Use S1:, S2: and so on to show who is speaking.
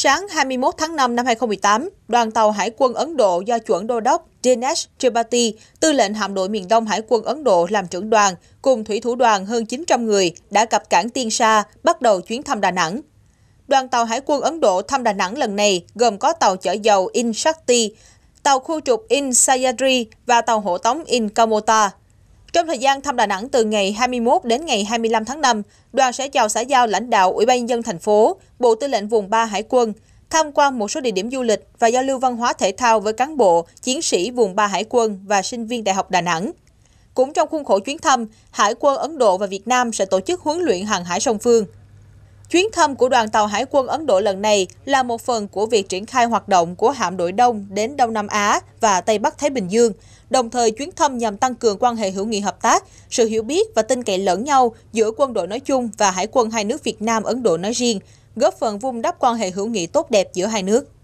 S1: Sáng 21 tháng 5 năm 2018, đoàn tàu Hải quân Ấn Độ do chuẩn đô đốc Dinesh Tripathi, tư lệnh hạm đội miền Đông Hải quân Ấn Độ làm trưởng đoàn, cùng thủy thủ đoàn hơn 900 người đã cập cảng Tiên Sa, bắt đầu chuyến thăm Đà Nẵng. Đoàn tàu Hải quân Ấn Độ thăm Đà Nẵng lần này gồm có tàu chở dầu In Shakti, tàu khu trục In Sayadri và tàu hộ tống In Kamota. Trong thời gian thăm Đà Nẵng từ ngày 21 đến ngày 25 tháng 5, đoàn sẽ chào xã giao lãnh đạo Ủy ban nhân dân thành phố, Bộ Tư lệnh vùng 3 Hải quân, tham quan một số địa điểm du lịch và giao lưu văn hóa thể thao với cán bộ, chiến sĩ vùng 3 Hải quân và sinh viên Đại học Đà Nẵng. Cũng trong khuôn khổ chuyến thăm, Hải quân Ấn Độ và Việt Nam sẽ tổ chức huấn luyện hàng hải song phương. Chuyến thăm của đoàn tàu Hải quân Ấn Độ lần này là một phần của việc triển khai hoạt động của hạm đội Đông đến Đông Nam Á và Tây Bắc Thái Bình Dương, đồng thời chuyến thăm nhằm tăng cường quan hệ hữu nghị hợp tác, sự hiểu biết và tin cậy lẫn nhau giữa quân đội nói chung và hải quân hai nước Việt Nam Ấn Độ nói riêng, góp phần vun đắp quan hệ hữu nghị tốt đẹp giữa hai nước.